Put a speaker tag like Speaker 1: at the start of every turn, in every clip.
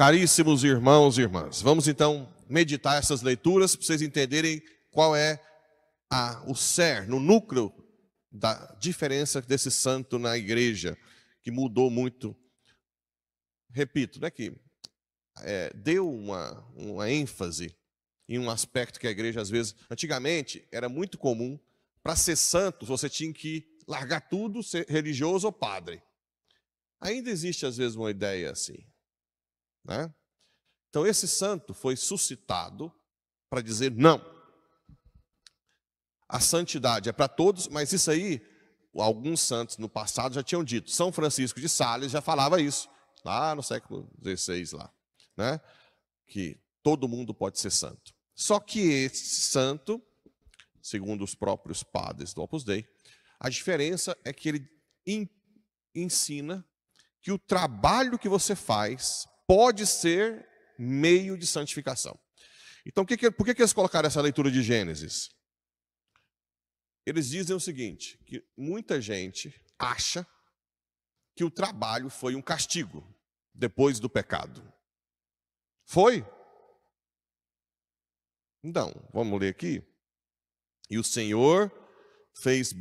Speaker 1: Caríssimos irmãos e irmãs, vamos então meditar essas leituras para vocês entenderem qual é a, o ser, o núcleo da diferença desse santo na igreja, que mudou muito. Repito, né, que é, deu uma, uma ênfase em um aspecto que a igreja às vezes. Antigamente era muito comum, para ser santo, você tinha que largar tudo, ser religioso ou padre. Ainda existe às vezes uma ideia assim. Né? Então, esse santo foi suscitado para dizer não. A santidade é para todos, mas isso aí, alguns santos no passado já tinham dito. São Francisco de Sales já falava isso, lá no século XVI, lá, né? que todo mundo pode ser santo. Só que esse santo, segundo os próprios padres do Opus Dei, a diferença é que ele ensina que o trabalho que você faz pode ser meio de santificação. Então, por que, que eles colocaram essa leitura de Gênesis? Eles dizem o seguinte: que muita gente acha que o trabalho foi um castigo depois do pecado. Foi? Então, vamos ler aqui. E o Senhor fez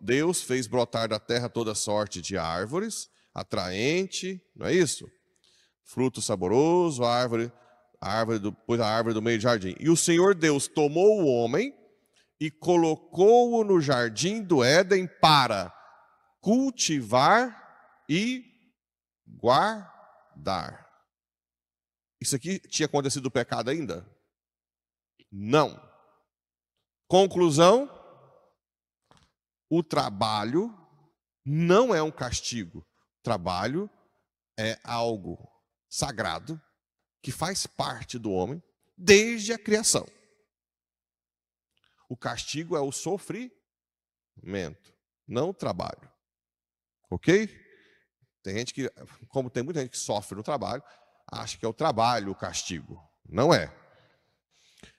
Speaker 1: Deus fez brotar da terra toda sorte de árvores, atraente, não é isso? fruto saboroso, a árvore, a árvore do, pois a árvore do meio do jardim. E o Senhor Deus tomou o homem e colocou-o no jardim do Éden para cultivar e guardar. Isso aqui tinha acontecido o pecado ainda? Não. Conclusão: o trabalho não é um castigo. O trabalho é algo sagrado que faz parte do homem desde a criação. O castigo é o sofrimento, não o trabalho. Ok? Tem gente que, como tem muita gente que sofre no trabalho, acha que é o trabalho o castigo. Não é.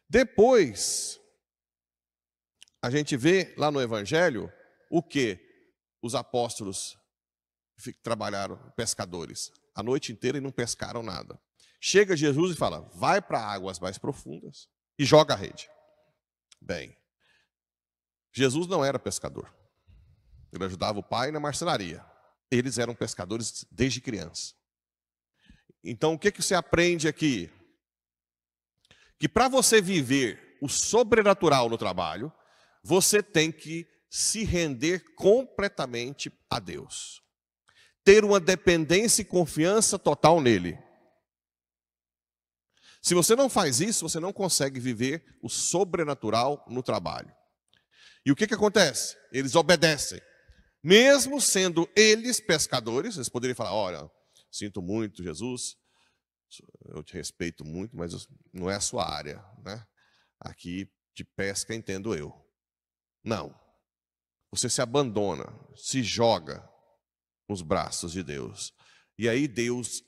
Speaker 1: Depois, a gente vê lá no Evangelho o que os apóstolos trabalharam, pescadores a noite inteira e não pescaram nada. Chega Jesus e fala: vai para águas mais profundas e joga a rede. Bem, Jesus não era pescador. Ele ajudava o pai na marcenaria. Eles eram pescadores desde criança. Então, o que, que você aprende aqui? Que para você viver o sobrenatural no trabalho, você tem que se render completamente a Deus ter uma dependência e confiança total nele. Se você não faz isso, você não consegue viver o sobrenatural no trabalho. E o que, que acontece? Eles obedecem. Mesmo sendo eles pescadores, eles poderiam falar: olha, sinto muito, Jesus, eu te respeito muito, mas não é a sua área. Né? Aqui de pesca entendo eu. Não. Você se abandona, se joga, os braços de Deus. E aí Deus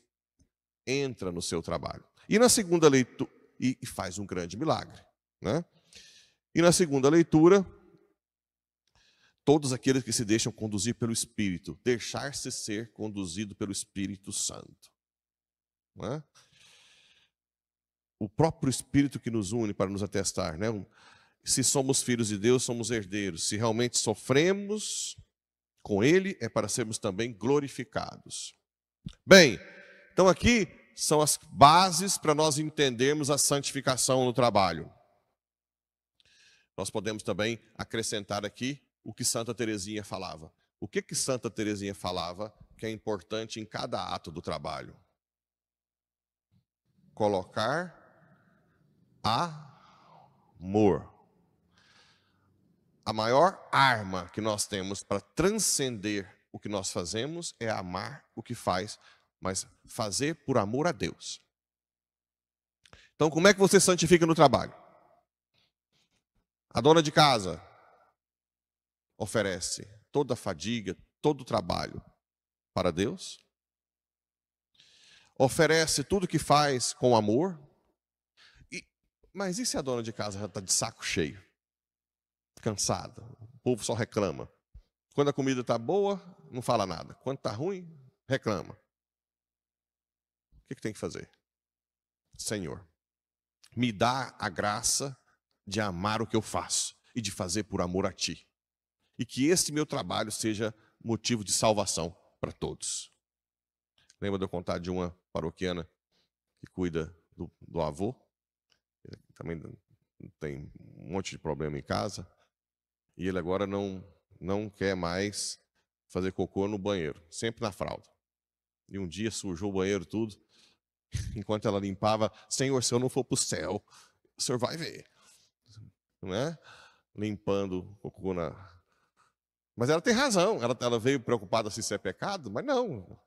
Speaker 1: entra no seu trabalho. E na segunda leitura, e faz um grande milagre. Né? E na segunda leitura, todos aqueles que se deixam conduzir pelo Espírito, deixar-se ser conduzido pelo Espírito Santo. Né? O próprio Espírito que nos une para nos atestar. Né? Se somos filhos de Deus, somos herdeiros. Se realmente sofremos, com ele é para sermos também glorificados. Bem, então aqui são as bases para nós entendermos a santificação no trabalho. Nós podemos também acrescentar aqui o que Santa Teresinha falava. O que que Santa Teresinha falava que é importante em cada ato do trabalho? Colocar amor a maior arma que nós temos para transcender o que nós fazemos é amar o que faz, mas fazer por amor a Deus. Então, como é que você santifica no trabalho? A dona de casa oferece toda a fadiga, todo o trabalho para Deus. Oferece tudo o que faz com amor. E, mas e se a dona de casa já está de saco cheio? cansado. O povo só reclama. Quando a comida está boa, não fala nada. Quando está ruim, reclama. O que, que tem que fazer? Senhor, me dá a graça de amar o que eu faço e de fazer por amor a Ti. E que este meu trabalho seja motivo de salvação para todos. Lembra de eu contar de uma paroquiana que cuida do, do avô? Ele também tem um monte de problema em casa e ele agora não, não quer mais fazer cocô no banheiro, sempre na fralda. E um dia sujou o banheiro tudo, enquanto ela limpava, Senhor, se eu não for para o céu, o senhor vai ver. Não é? Limpando cocô na. Mas ela tem razão, ela, ela veio preocupada se isso é pecado, mas não.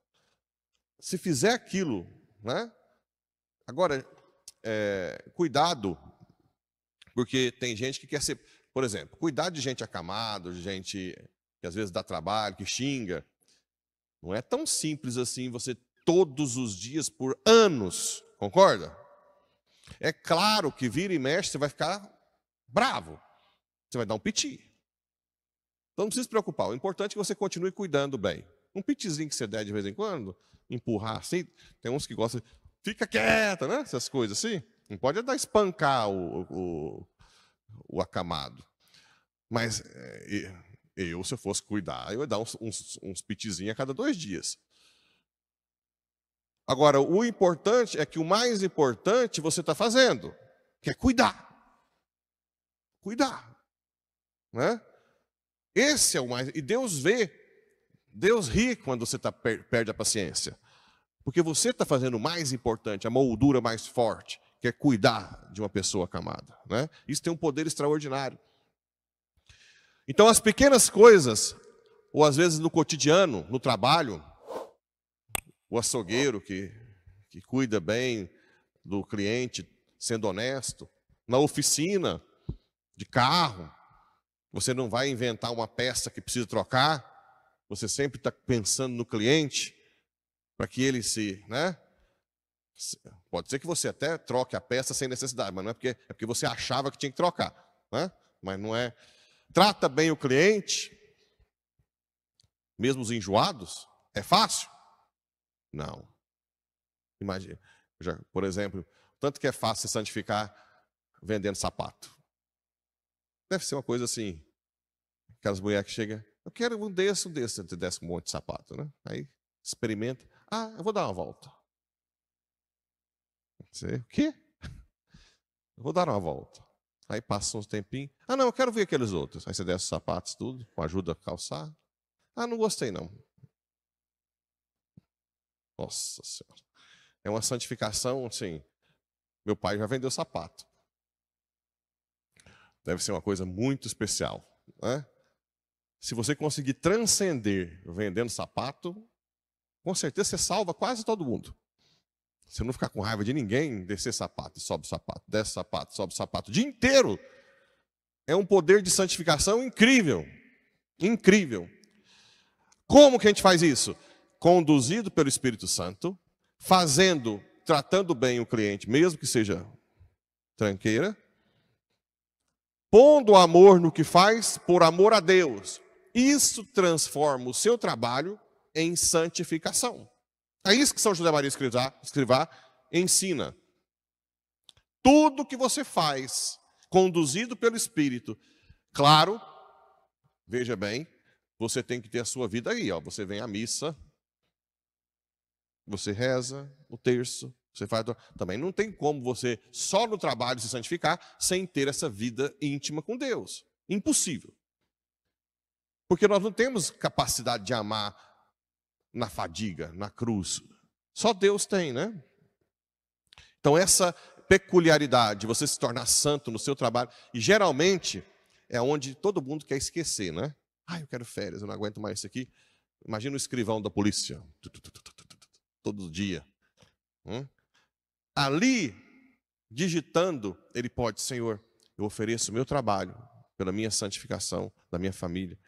Speaker 1: Se fizer aquilo, né? Agora, é, cuidado, porque tem gente que quer ser. Por exemplo, cuidar de gente acamada, de gente que às vezes dá trabalho, que xinga. Não é tão simples assim você todos os dias por anos, concorda? É claro que vira e mexe, você vai ficar bravo. Você vai dar um piti. Então não precisa se preocupar. O importante é que você continue cuidando bem. Um pitizinho que você der de vez em quando, empurrar assim. Tem uns que gostam, fica quieta, né? Essas coisas assim. Não pode dar espancar o, o, o acamado. Mas eh, eu, se eu fosse cuidar, eu ia dar uns, uns, uns pitizinhos a cada dois dias. Agora, o importante é que o mais importante você está fazendo, que é cuidar. Cuidar. Né? Esse é o mais. E Deus vê, Deus ri quando você tá, perde a paciência. Porque você está fazendo o mais importante, a moldura mais forte que é cuidar de uma pessoa acamada. Né? Isso tem um poder extraordinário. Então, as pequenas coisas, ou às vezes no cotidiano, no trabalho, o açougueiro que, que cuida bem do cliente, sendo honesto, na oficina, de carro, você não vai inventar uma peça que precisa trocar, você sempre está pensando no cliente, para que ele se, né, Pode ser que você até troque a peça sem necessidade, mas não é porque, é porque você achava que tinha que trocar. Né? Mas não é. Trata bem o cliente, mesmo os enjoados. É fácil? Não. Imagina. Já, por exemplo, tanto que é fácil se santificar vendendo sapato. Deve ser uma coisa assim. Aquelas mulheres que chegam, eu quero um desse, um desse, te desse um monte de sapato, né? Aí experimenta. Ah, eu vou dar uma volta. Você, o quê? Eu vou dar uma volta. Aí passa uns tempinhos. Ah, não, eu quero ver aqueles outros. Aí você desce os sapatos, tudo, com ajuda a calçar. Ah, não gostei, não. Nossa Senhora. É uma santificação, assim. Meu pai já vendeu sapato. Deve ser uma coisa muito especial. Né? Se você conseguir transcender vendendo sapato, com certeza você salva quase todo mundo. Você não ficar com raiva de ninguém, descer sapato, sobe sapato, desce sapato, sobe sapato, o dia inteiro. É um poder de santificação incrível. Incrível. Como que a gente faz isso? Conduzido pelo Espírito Santo, fazendo, tratando bem o cliente, mesmo que seja tranqueira, pondo amor no que faz por amor a Deus. Isso transforma o seu trabalho em santificação. É isso que São José Maria Escrivá, Escrivá ensina. Tudo que você faz, conduzido pelo Espírito, claro, veja bem, você tem que ter a sua vida aí. Ó. Você vem à missa, você reza o terço, você faz. Também não tem como você só no trabalho se santificar sem ter essa vida íntima com Deus. Impossível. Porque nós não temos capacidade de amar na fadiga, na cruz. Só Deus tem, né? Então, essa peculiaridade, você se tornar santo no seu trabalho, e geralmente é onde todo mundo quer esquecer, né? Ah, eu quero férias, eu não aguento mais isso aqui. Imagina o escrivão da polícia, todo dia. Hum? Ali, digitando, ele pode, Senhor, eu ofereço o meu trabalho pela minha santificação, da minha família.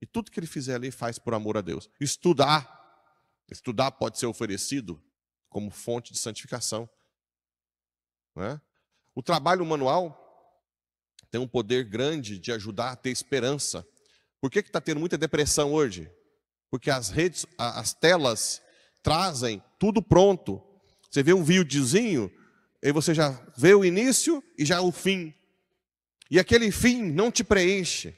Speaker 1: E tudo que ele fizer ali faz por amor a Deus. Estudar ah, Estudar pode ser oferecido como fonte de santificação. Né? O trabalho manual tem um poder grande de ajudar a ter esperança. Por que está tendo muita depressão hoje? Porque as redes, as telas trazem tudo pronto. Você vê um videozinho, e você já vê o início e já o fim. E aquele fim não te preenche.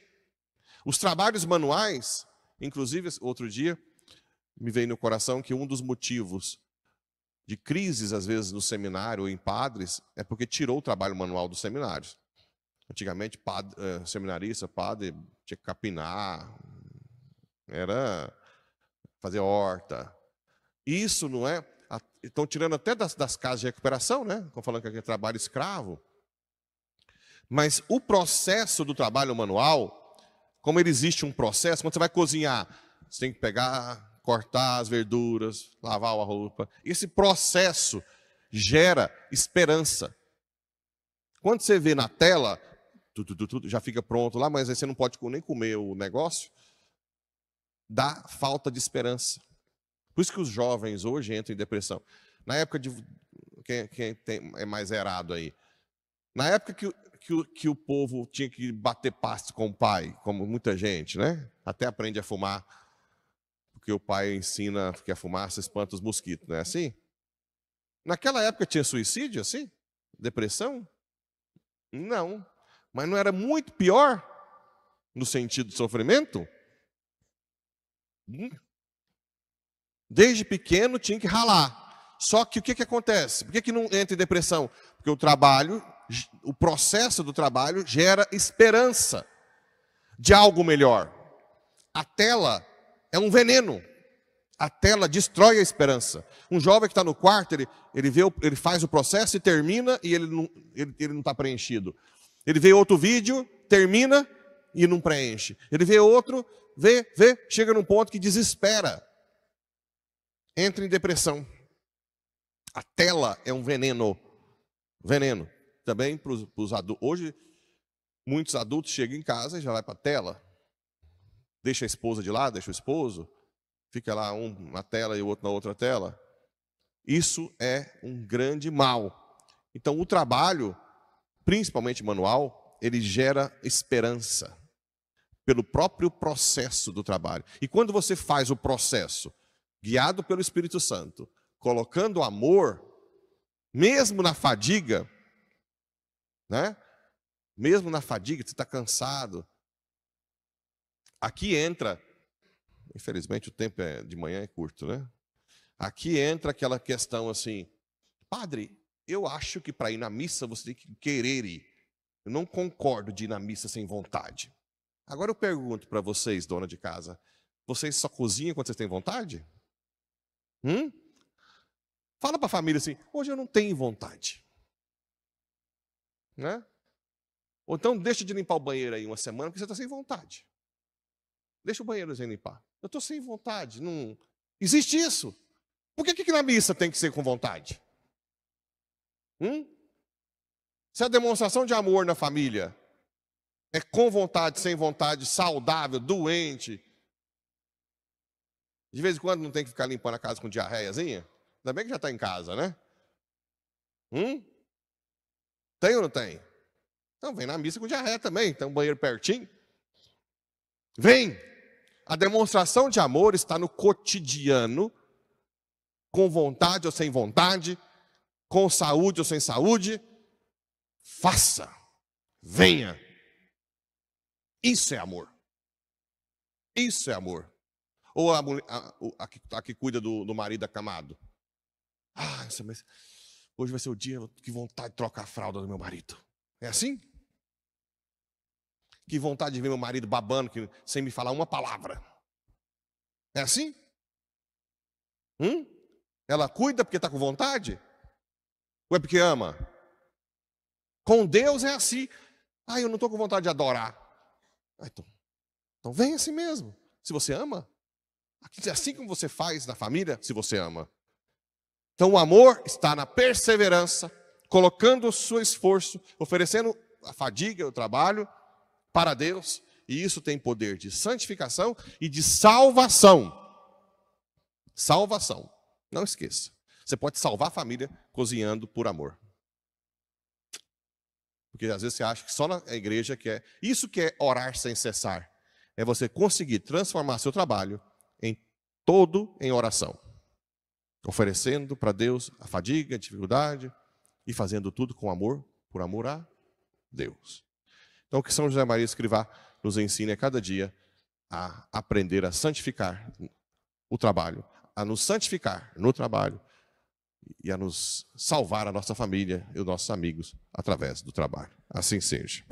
Speaker 1: Os trabalhos manuais, inclusive, outro dia, me vem no coração que um dos motivos de crises, às vezes, no seminário ou em padres, é porque tirou o trabalho manual dos seminários. Antigamente, padre, eh, seminarista, padre, tinha que capinar, era fazer horta. Isso não é. Estão tirando até das, das casas de recuperação, né? Estão falando que aqui é trabalho escravo. Mas o processo do trabalho manual, como ele existe um processo, quando você vai cozinhar, você tem que pegar cortar as verduras, lavar a roupa. Esse processo gera esperança. Quando você vê na tela, tudo, tudo, tudo, já fica pronto lá, mas aí você não pode nem comer o negócio, dá falta de esperança. Por isso que os jovens hoje entram em depressão. Na época de. Quem, quem tem, é mais errado aí? Na época que, que, que, o povo tinha que bater pasto com o pai, como muita gente, né? Até aprende a fumar porque o pai ensina que a fumaça espanta os mosquitos, não é assim? Naquela época tinha suicídio assim? Depressão? Não. Mas não era muito pior no sentido de sofrimento? Hum? Desde pequeno tinha que ralar. Só que o que, que acontece? Por que, que não entra em depressão? Porque o trabalho, o processo do trabalho gera esperança de algo melhor. A tela é um veneno. A tela destrói a esperança. Um jovem que está no quarto, ele, ele, vê, ele faz o processo e termina e ele não está ele, ele não tá preenchido. Ele vê outro vídeo, termina e não preenche. Ele vê outro, vê, vê, chega num ponto que desespera. Entra em depressão. A tela é um veneno. Veneno. Também para os adultos. Hoje, muitos adultos chegam em casa e já vai para a tela deixa a esposa de lado, deixa o esposo, fica lá um na tela e o outro na outra tela. Isso é um grande mal. Então, o trabalho, principalmente manual, ele gera esperança pelo próprio processo do trabalho. E quando você faz o processo guiado pelo Espírito Santo, colocando amor, mesmo na fadiga, né? Mesmo na fadiga, você está cansado, Aqui entra, infelizmente o tempo é, de manhã é curto, né? Aqui entra aquela questão assim, padre, eu acho que para ir na missa você tem que querer ir. Eu não concordo de ir na missa sem vontade. Agora eu pergunto para vocês, dona de casa, vocês só cozinham quando vocês têm vontade? Hum? Fala para a família assim: hoje eu não tenho vontade. Né? Ou então deixa de limpar o banheiro aí uma semana porque você está sem vontade. Deixa o banheiro sem limpar. Eu estou sem vontade. Não Existe isso. Por que, que na missa tem que ser com vontade? Hum? Se a demonstração de amor na família é com vontade, sem vontade, saudável, doente. De vez em quando não tem que ficar limpando a casa com diarreiazinha? Ainda bem que já está em casa, né? Hum? Tem ou não tem? Então vem na missa com diarreia também, tem um banheiro pertinho. Vem! a demonstração de amor está no cotidiano, com vontade ou sem vontade, com saúde ou sem saúde. Faça, venha. Isso é amor. Isso é amor. Ou a, mulher, a, a, que, a que, cuida do, do, marido acamado. Ah, mas hoje vai ser o dia que vontade de trocar a fralda do meu marido. É assim? Que vontade de ver meu marido babando que, sem me falar uma palavra. É assim? Hum? Ela cuida porque está com vontade? Ou é porque ama? Com Deus é assim. Ah, eu não estou com vontade de adorar. Ah, então, então vem assim mesmo. Se você ama, é assim como você faz na família, se você ama. Então o amor está na perseverança, colocando o seu esforço, oferecendo a fadiga, o trabalho, para Deus, e isso tem poder de santificação e de salvação. Salvação. Não esqueça. Você pode salvar a família cozinhando por amor. Porque às vezes você acha que só na igreja que é. Isso que é orar sem cessar. É você conseguir transformar seu trabalho em todo em oração. Oferecendo para Deus a fadiga, a dificuldade e fazendo tudo com amor, por amor a Deus. Então, que São José Maria Escrivá nos ensine a é cada dia a aprender a santificar o trabalho, a nos santificar no trabalho e a nos salvar a nossa família e os nossos amigos através do trabalho. Assim seja.